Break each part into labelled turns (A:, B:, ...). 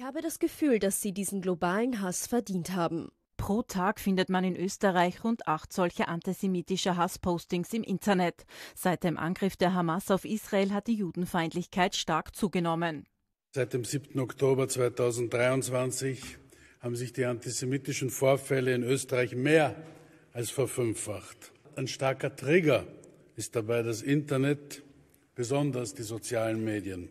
A: Ich habe das Gefühl, dass sie diesen globalen Hass verdient haben. Pro Tag findet man in Österreich rund acht solcher antisemitischer Hasspostings im Internet. Seit dem Angriff der Hamas auf Israel hat die Judenfeindlichkeit stark zugenommen.
B: Seit dem 7. Oktober 2023 haben sich die antisemitischen Vorfälle in Österreich mehr als verfünffacht. Ein starker Trigger ist dabei das Internet, besonders die sozialen Medien.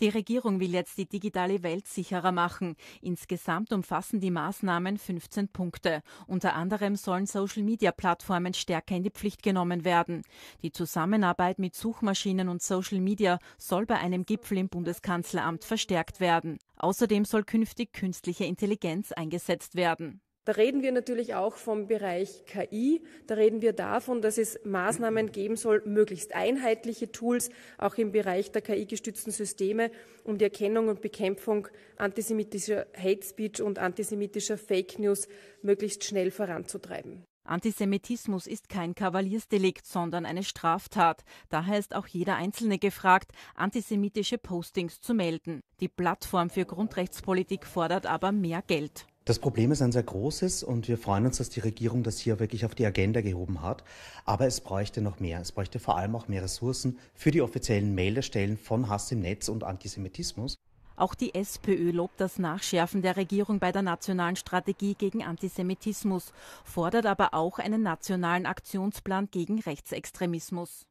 A: Die Regierung will jetzt die digitale Welt sicherer machen. Insgesamt umfassen die Maßnahmen 15 Punkte. Unter anderem sollen Social-Media-Plattformen stärker in die Pflicht genommen werden. Die Zusammenarbeit mit Suchmaschinen und Social Media soll bei einem Gipfel im Bundeskanzleramt verstärkt werden. Außerdem soll künftig künstliche Intelligenz eingesetzt werden.
C: Da reden wir natürlich auch vom Bereich KI. Da reden wir davon, dass es Maßnahmen geben soll, möglichst einheitliche Tools, auch im Bereich der KI-gestützten Systeme, um die Erkennung und Bekämpfung antisemitischer Hate Speech und antisemitischer Fake News möglichst schnell
A: voranzutreiben. Antisemitismus ist kein Kavaliersdelikt, sondern eine Straftat. Daher ist auch jeder Einzelne gefragt, antisemitische Postings zu melden. Die Plattform für Grundrechtspolitik fordert aber mehr Geld.
D: Das Problem ist ein sehr großes und wir freuen uns, dass die Regierung das hier wirklich auf die Agenda gehoben hat. Aber es bräuchte noch mehr. Es bräuchte vor allem auch mehr Ressourcen für die offiziellen Meldestellen von Hass im Netz und Antisemitismus.
A: Auch die SPÖ lobt das Nachschärfen der Regierung bei der nationalen Strategie gegen Antisemitismus, fordert aber auch einen nationalen Aktionsplan gegen Rechtsextremismus.